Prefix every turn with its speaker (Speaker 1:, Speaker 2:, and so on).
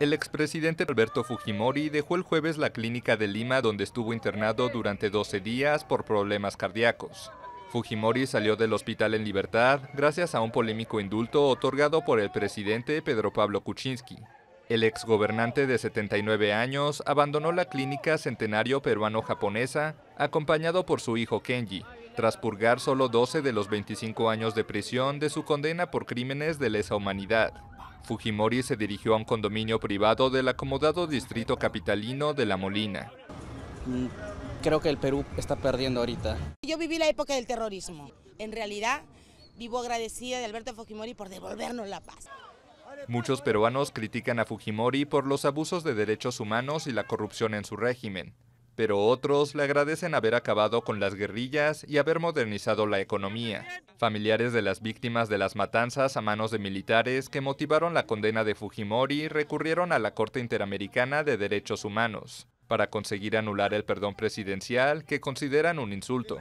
Speaker 1: El expresidente Alberto Fujimori dejó el jueves la clínica de Lima donde estuvo internado durante 12 días por problemas cardíacos. Fujimori salió del hospital en libertad gracias a un polémico indulto otorgado por el presidente Pedro Pablo Kuczynski. El exgobernante de 79 años abandonó la clínica centenario peruano-japonesa acompañado por su hijo Kenji, tras purgar solo 12 de los 25 años de prisión de su condena por crímenes de lesa humanidad. Fujimori se dirigió a un condominio privado del acomodado distrito capitalino de La Molina. Mm, creo que el Perú está perdiendo ahorita.
Speaker 2: Yo viví la época del terrorismo. En realidad, vivo agradecida de Alberto Fujimori por devolvernos la paz.
Speaker 1: Muchos peruanos critican a Fujimori por los abusos de derechos humanos y la corrupción en su régimen pero otros le agradecen haber acabado con las guerrillas y haber modernizado la economía. Familiares de las víctimas de las matanzas a manos de militares que motivaron la condena de Fujimori recurrieron a la Corte Interamericana de Derechos Humanos para conseguir anular el perdón presidencial que consideran un insulto.